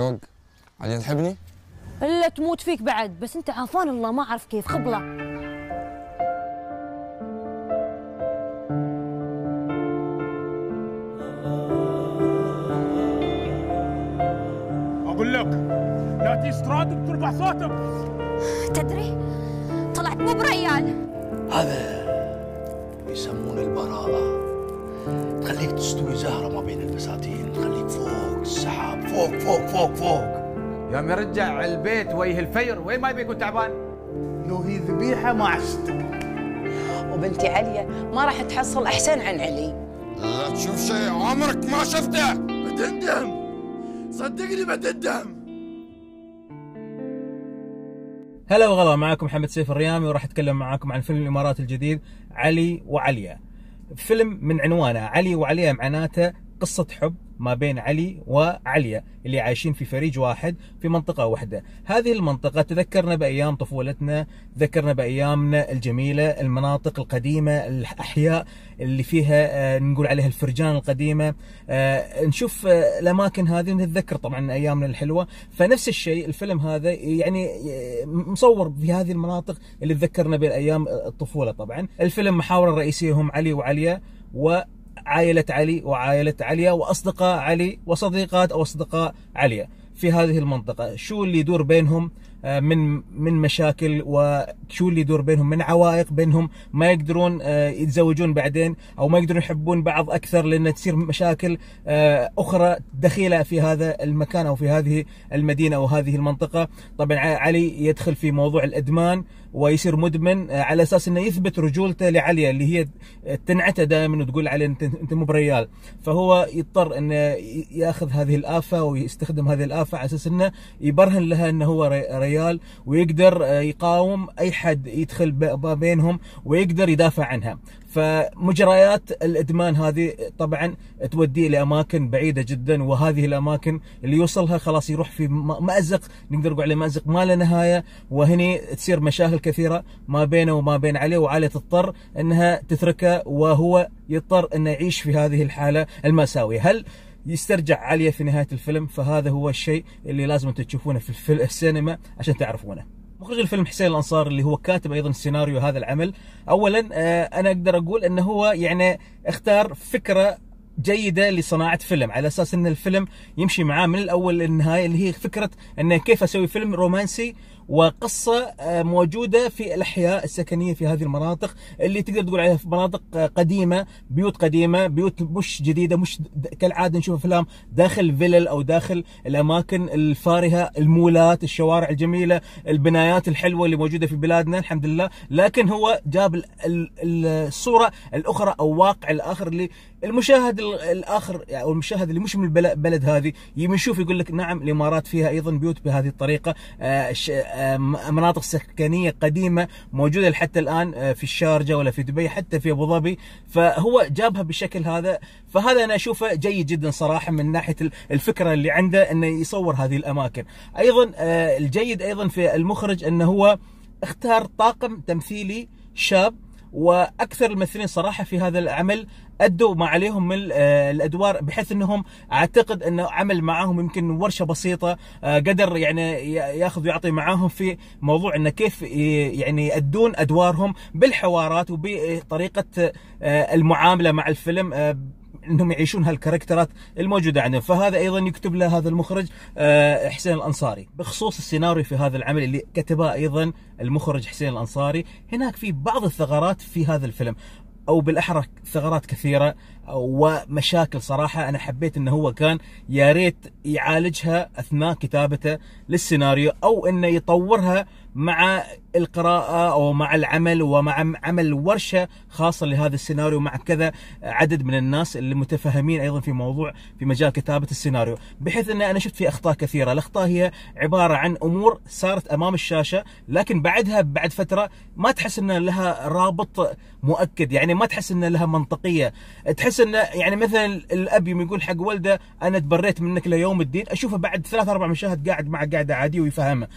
شوق علي تحبني؟ الا تموت فيك بعد بس انت عافان الله ما اعرف كيف خبله اقول لك لا تستراد بتربع صوتك تدري طلعت مو بريال هذا يسمونه البراءه تخليك تستوي زهره ما بين الفساتين تخليك فوق السحاب فوق فوق فوق فوق يا مرجع البيت ويه الفير وين ما يبي يكون تعبان لو هي ذبيحه ما عشت وبنتي عليا ما راح تحصل احسن عن علي لا تشوف شيء عمرك ما شفته بتندم صدقني بتندم هلا وغلا معكم محمد سيف الريامي وراح اتكلم معاكم عن فيلم الامارات الجديد علي وعليا فيلم من عنوانه علي وعليه معناته قصة حب ما بين علي وعليا اللي عايشين في فريج واحد في منطقة واحدة هذه المنطقة تذكرنا بأيام طفولتنا ذكرنا بأيامنا الجميلة المناطق القديمة الأحياء اللي فيها آه، نقول عليها الفرجان القديمة آه، نشوف آه، الأماكن هذه نتذكر طبعا أيامنا الحلوة فنفس الشيء الفيلم هذا يعني مصور بهذه المناطق اللي تذكرنا بالأيام الطفولة طبعا الفيلم محاورة رئيسية هم علي وعليا و عائلة علي وعائلة عليا وأصدقاء علي وصديقات أو أصدقاء عليا في هذه المنطقة شو اللي يدور بينهم آه، من من مشاكل وشو اللي يدور بينهم من عوائق بينهم ما يقدرون آه، يتزوجون بعدين او ما يقدرون يحبون بعض اكثر لان تصير مشاكل آه، اخرى دخيله في هذا المكان او في هذه المدينه او هذه المنطقه طبعا علي يدخل في موضوع الادمان ويصير مدمن على اساس انه يثبت رجولته لعليا اللي هي تنعته دائما وتقول علي انت انت مو بريال فهو يضطر انه ياخذ هذه الافه ويستخدم هذه الافه على اساس انه يبرهن لها انه هو ريال العيال ويقدر آه، يقاوم اي حد يدخل بينهم ويقدر يدافع عنها فمجريات الادمان هذه طبعا توديه لاماكن بعيده جدا وهذه الاماكن اللي يوصلها خلاص يروح في مازق نقدر نقول عليه مازق ما له نهايه وهني تصير مشاكل كثيره ما بينه وما بين علي وعلي تضطر انها تتركه وهو يضطر انه يعيش في هذه الحاله المأساويه هل يسترجع عالية في نهايه الفيلم فهذا هو الشيء اللي لازم انتم تشوفونه في السينما عشان تعرفونه مخرج الفيلم حسين الانصار اللي هو كاتب ايضا سيناريو هذا العمل اولا آه، انا اقدر اقول انه هو يعني اختار فكره جيده لصناعه فيلم على اساس ان الفيلم يمشي معاه من الاول للنهايه اللي هي فكره انه كيف اسوي فيلم رومانسي وقصه آه، موجوده في الاحياء السكنيه في هذه المناطق اللي تقدر تقول عليها في مناطق آه، قديمه بيوت قديمه بيوت مش جديده مش كالعاده نشوف افلام داخل فيلل او داخل الاماكن الفارهه المولات الشوارع الجميله البنايات الحلوه اللي موجوده في بلادنا الحمد لله لكن هو جاب الصوره الاخرى او واقع الاخر اللي المشاهد الاخر يعني او المشاهد اللي مش من البلد هذه يجي يشوف يقول لك نعم الامارات فيها ايضا بيوت بهذه الطريقه آه، آه، مناطق سكنيه قديمه موجوده حتى الان آه، في الشارجه ولا في دبي حتى في ابو ظبي فهو جابها بالشكل هذا فهذا انا اشوفه جيد جدا صراحه من ناحيه الفكره اللي عنده انه يصور هذه الاماكن ايضا الجيد ايضا في المخرج انه هو اختار طاقم تمثيلي شاب واكثر الممثلين صراحه في هذا العمل ادوا ما عليهم من آه، الادوار بحيث انهم اعتقد انه عمل معاهم يمكن ورشه بسيطه آه، قدر يعني ياخذ ويعطي معاهم في موضوع انه كيف يعني يادون ادوارهم بالحوارات وبطريقه آه، المعامله مع الفيلم انهم يعيشون هالكاركترات الموجوده عندهم فهذا ايضا يكتب له هذا المخرج حسين الانصاري بخصوص السيناريو في هذا العمل اللي كتبه ايضا المخرج حسين الانصاري هناك في بعض الثغرات في هذا الفيلم او بالاحرى ثغرات كثيره ومشاكل صراحه انا حبيت انه هو كان يا ريت يعالجها اثناء كتابته للسيناريو او انه يطورها مع القراءة أو مع العمل ومع عمل ورشة خاصة لهذا السيناريو مع كذا عدد من الناس اللي متفهمين أيضا في موضوع في مجال كتابة السيناريو بحيث أن أنا شفت في أخطاء كثيرة الأخطاء هي عبارة عن أمور صارت أمام الشاشة لكن بعدها بعد فترة ما تحس أن لها رابط مؤكد يعني ما تحس أن لها منطقية تحس احس انه يعني مثلا الاب يوم يقول حق ولده انا تبريت منك ليوم الدين اشوفه بعد ثلاث اربع مشاهد قاعد مع قاعده عادي ويفهمه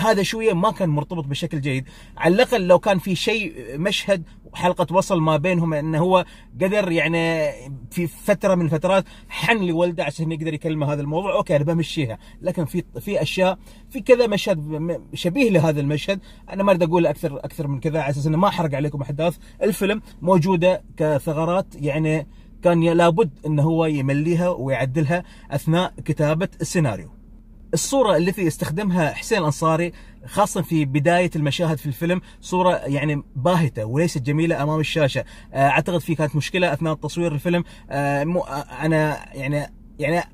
هذا شويه ما كان مرتبط بشكل جيد على الاقل لو كان في شيء مشهد حلقه وصل ما بينهم انه هو قدر يعني في فتره من الفترات حن لولده عشان يقدر يكلمه هذا الموضوع اوكي انا بمشيها لكن في في اشياء في كذا مشهد شبيه لهذا المشهد انا ما اريد اقول اكثر اكثر من كذا على اساس انه ما احرق عليكم احداث الفيلم موجوده كثغرات يعني كان لابد انه هو يمليها ويعدلها اثناء كتابه السيناريو الصوره التي استخدمها حسين الانصاري خاصة في بداية المشاهد في الفيلم صورة يعني باهتة وليست جميلة أمام الشاشة آه، أعتقد في كانت مشكلة أثناء تصوير الفيلم آه، آه، أنا يعني يعني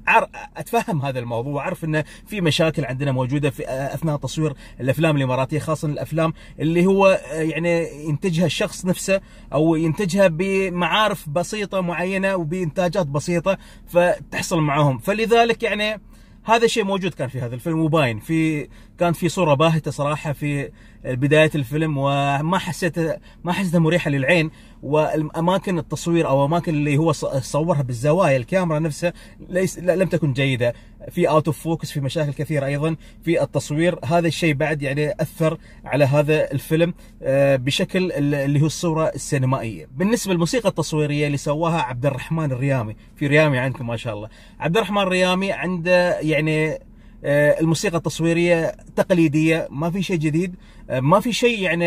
اتفهم هذا الموضوع واعرف انه في مشاكل عندنا موجوده في اثناء تصوير الافلام الاماراتيه خاصه الافلام اللي هو يعني ينتجها الشخص نفسه او ينتجها بمعارف بسيطه معينه وبانتاجات بسيطه فتحصل معاهم فلذلك يعني هذا الشيء موجود كان في هذا الفيلم وباين في كانت في صوره باهته صراحه في بدايه الفيلم وما حسيت ما حسيتها مريحه للعين والاماكن التصوير او اماكن اللي هو صورها بالزوايا الكاميرا نفسها ليس لم تكن جيده في اوت اوف فوكس في مشاكل كثيره ايضا في التصوير هذا الشيء بعد يعني اثر على هذا الفيلم آه، بشكل اللي هو الصوره السينمائيه بالنسبه للموسيقى التصويريه اللي سواها عبد الرحمن الريامي في ريامي عندكم ما شاء الله عبد الرحمن الريامي عنده يعني آه، الموسيقى التصويريه تقليديه ما في شيء جديد آه، ما في شيء يعني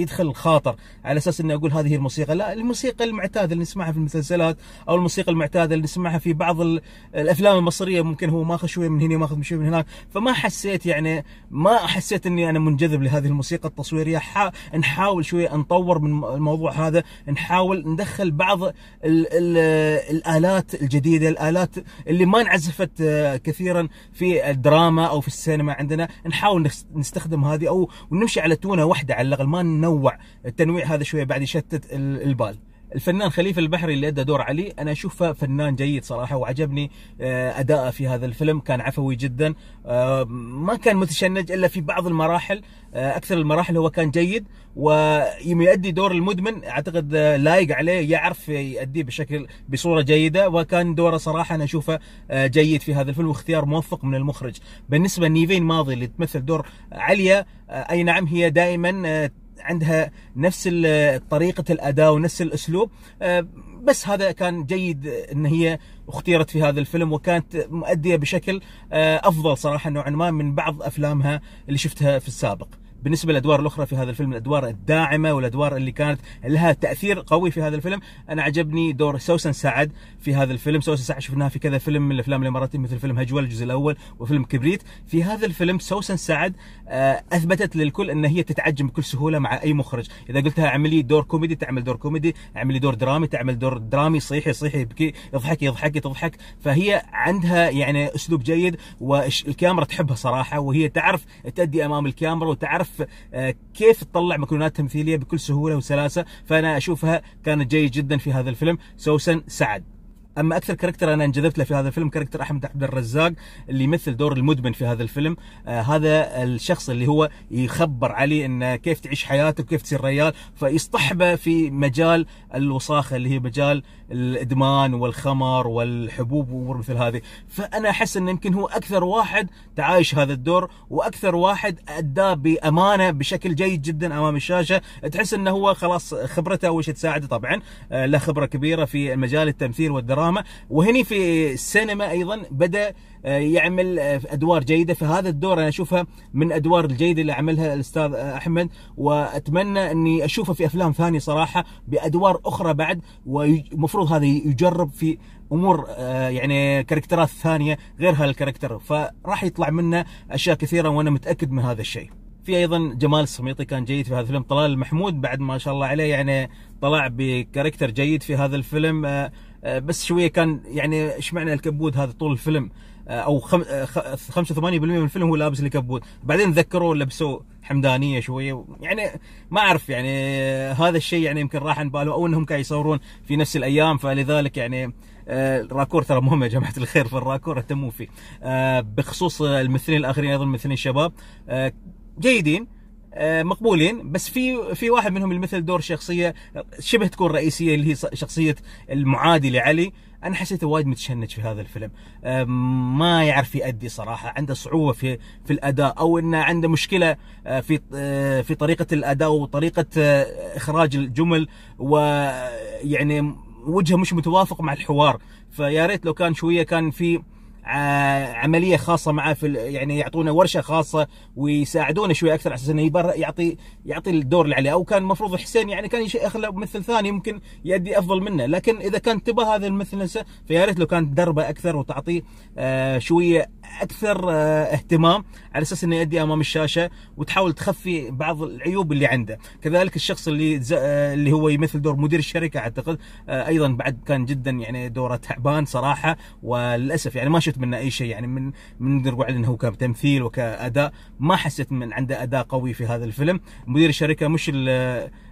يدخل الخاطر على اساس اني اقول هذه الموسيقى لا الموسيقى المعتاده اللي نسمعها في المسلسلات او الموسيقى المعتاده اللي نسمعها في بعض الافلام المصريه ممكن هو ماخذ شويه من هنا ماخذ شويه من هناك فما حسيت يعني ما حسيت اني انا منجذب لهذه الموسيقى التصويريه نحاول شويه نطور من الموضوع هذا نحاول ندخل بعض الـ الـ الالات الجديده الالات اللي ما انعزفت آه، كثيرا في الدراما او في السينما عندنا نحاول نستخدم هذه او نمشي على تونه واحده على الاقل ما ننوع التنويع هذا شويه بعد يشتت البال الفنان خليفه البحري اللي ادى دور علي انا اشوفه فنان جيد صراحه وعجبني آه، اداءه في هذا الفيلم كان عفوي جدا آه، ما كان متشنج الا في بعض المراحل آه، اكثر المراحل هو كان جيد ويؤدي دور المدمن اعتقد لايق عليه يعرف يؤديه بشكل بصوره جيده وكان دوره صراحه انا اشوفه جيد في هذا الفيلم واختيار موفق من المخرج بالنسبه لنيفين ماضي اللي تمثل دور عليا اي نعم هي دائما عندها نفس طريقه الاداء ونفس الاسلوب آه، بس هذا كان جيد ان هي اختيرت في هذا الفيلم وكانت مؤديه بشكل آه، افضل صراحه نوعا ما من بعض افلامها اللي شفتها في السابق بالنسبه للادوار الاخرى في هذا الفيلم الادوار الداعمه والادوار اللي كانت لها تاثير قوي في هذا الفيلم انا عجبني دور سوسن سعد في هذا الفيلم سوسن سعد شفناها في كذا فيلم من الافلام الاماراتيه مثل فيلم هجول الجزء الاول وفيلم كبريت في هذا الفيلم سوسن سعد آه، اثبتت للكل ان هي تتعجم بكل سهوله مع اي مخرج اذا قلتها اعملي دور كوميدي تعمل دور كوميدي اعملي دور درامي تعمل دور درامي صيحي صيحي يبكي يضحك يضحك تضحك فهي عندها يعني اسلوب جيد والكاميرا تحبها صراحه وهي تعرف تأدي امام الكاميرا وتعرف كيف آه، كيف تطلع مكونات تمثيليه بكل سهوله وسلاسه فانا اشوفها كانت جيده جدا في هذا الفيلم سوسن سعد اما اكثر كاركتر انا انجذبت له في هذا الفيلم كاركتر احمد عبد الرزاق اللي يمثل دور المدمن في هذا الفيلم آه هذا الشخص اللي هو يخبر علي انه كيف تعيش حياتك وكيف تصير ريال فيصطحبه في مجال الوساخه اللي هي مجال الادمان والخمر والحبوب وامور مثل هذه فانا احس انه يمكن هو اكثر واحد تعايش هذا الدور واكثر واحد اداه بامانه بشكل جيد جدا امام الشاشه تحس انه هو خلاص خبرته اول شيء تساعده طبعا آه له خبره كبيره في مجال التمثيل والدراسه الدراما وهني في السينما ايضا بدا آه، يعمل آه، ادوار جيده فهذا الدور انا اشوفها من ادوار الجيده اللي عملها الاستاذ احمد واتمنى اني اشوفه في افلام ثانيه صراحه بادوار اخرى بعد ومفروض هذا يجرب في امور آه، يعني كاركترات ثانيه غير هالكاركتر فراح يطلع منه اشياء كثيره وانا متاكد من هذا الشيء. في ايضا جمال السميطي كان جيد في هذا الفيلم طلال المحمود بعد ما شاء الله عليه يعني طلع بكاركتر جيد في هذا الفيلم آه، بس شويه كان يعني ايش معنى الكبود هذا طول الفيلم آه، او 85% آه، من الفيلم هو لابس الكبود بعدين ذكروه لبسوا حمدانيه شويه يعني ما اعرف يعني هذا الشيء يعني يمكن راح عن بالهم او انهم كانوا يصورون في نفس الايام فلذلك يعني الراكور ترى مهم يا جماعه الخير الراكور اهتموا فيه بخصوص الممثلين الاخرين ايضا ممثلين الشباب جيدين آه، مقبولين بس في في واحد منهم اللي مثل دور شخصيه شبه تكون رئيسيه اللي هي شخصيه المعادي لعلي انا حسيته وايد متشنج في هذا الفيلم آه، ما يعرف يأدي صراحه عنده صعوبه في في الاداء او انه عنده مشكله آه، في في طريقه الاداء وطريقه اخراج الجمل ويعني وجهه مش متوافق مع الحوار فيا ريت لو كان شويه كان في عمليه خاصه معاه في يعني يعطونه ورشه خاصه ويساعدونه شوي اكثر على اساس انه يعطي يعطي الدور اللي عليه او كان المفروض حسين يعني كان يخلى مثل ممثل ثاني ممكن يؤدي افضل منه لكن اذا كان تبى هذا المثل نفسه فيا ريت لو كان دربه اكثر وتعطيه آه، شويه اكثر آه، اهتمام على اساس انه يؤدي امام الشاشه وتحاول تخفي بعض العيوب اللي عنده، كذلك الشخص اللي آه، اللي هو يمثل دور مدير الشركه اعتقد آه، ايضا بعد كان جدا يعني دوره تعبان صراحه وللاسف يعني ما شفت منه اي شيء يعني من من نقول انه هو كتمثيل وكاداء ما حسيت من عنده اداء قوي في هذا الفيلم، مدير الشركه مش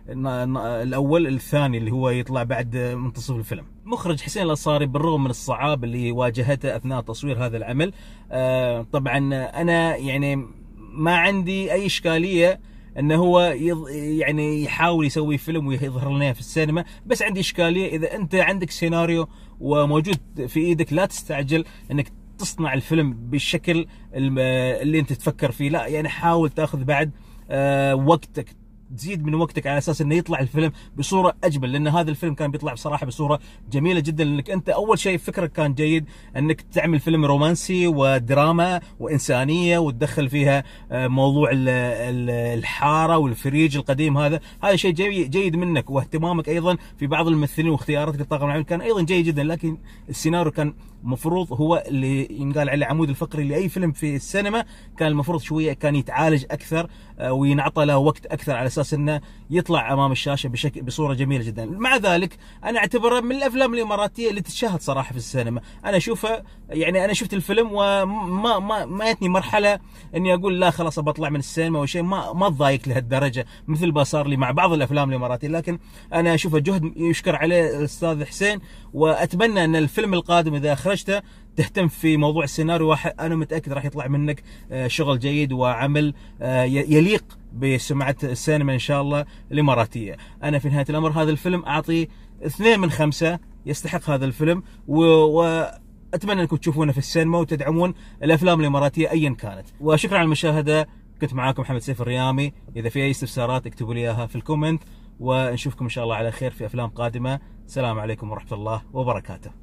الاول الثاني اللي هو يطلع بعد منتصف الفيلم مخرج حسين الأصاري بالرغم من الصعاب اللي واجهته اثناء تصوير هذا العمل آه، طبعا انا يعني ما عندي اي اشكاليه انه هو يض... يعني يحاول يسوي فيلم ويظهر لنا في السينما بس عندي اشكاليه اذا انت عندك سيناريو وموجود في ايدك لا تستعجل انك تصنع الفيلم بالشكل اللي انت تفكر فيه لا يعني حاول تاخذ بعد آه، وقتك تزيد من وقتك على اساس انه يطلع الفيلم بصوره اجمل لان هذا الفيلم كان بيطلع بصراحه بصوره جميله جدا لانك انت اول شيء فكرك كان جيد انك تعمل فيلم رومانسي ودراما وانسانيه وتدخل فيها آه، موضوع الحاره والفريج القديم هذا هذا شيء جيد منك واهتمامك ايضا في بعض الممثلين واختياراتك للطاقم العمل كان ايضا جيد جدا لكن السيناريو كان مفروض هو اللي ينقال عليه العمود الفقري لاي فيلم في السينما كان المفروض شويه كان يتعالج اكثر آه، وينعطى له وقت اكثر على اساس اساس انه يطلع امام الشاشه بشكل بصوره جميله جدا مع ذلك انا اعتبره من الافلام الاماراتيه اللي تتشاهد صراحه في السينما انا اشوفه يعني انا شفت الفيلم وما ما ما يتني مرحله اني اقول لا خلاص بطلع من السينما او شيء ما ما اتضايق لهالدرجه مثل ما صار لي مع بعض الافلام الاماراتيه لكن انا اشوفه جهد يشكر عليه الاستاذ حسين واتمنى ان الفيلم القادم اذا اخرجته تهتم في موضوع السيناريو انا متاكد راح يطلع منك آه، شغل جيد وعمل آه، يليق بسمعه السينما ان شاء الله الاماراتيه. انا في نهايه الامر هذا الفيلم اعطي اثنين من خمسه يستحق هذا الفيلم و... و... اتمنى انكم تشوفونه في السينما وتدعمون الافلام الاماراتيه ايا كانت وشكرا على المشاهده كنت معاكم محمد سيف الريامي اذا في اي استفسارات اكتبوا لي اياها في الكومنت ونشوفكم ان شاء الله على خير في افلام قادمه السلام عليكم ورحمه الله وبركاته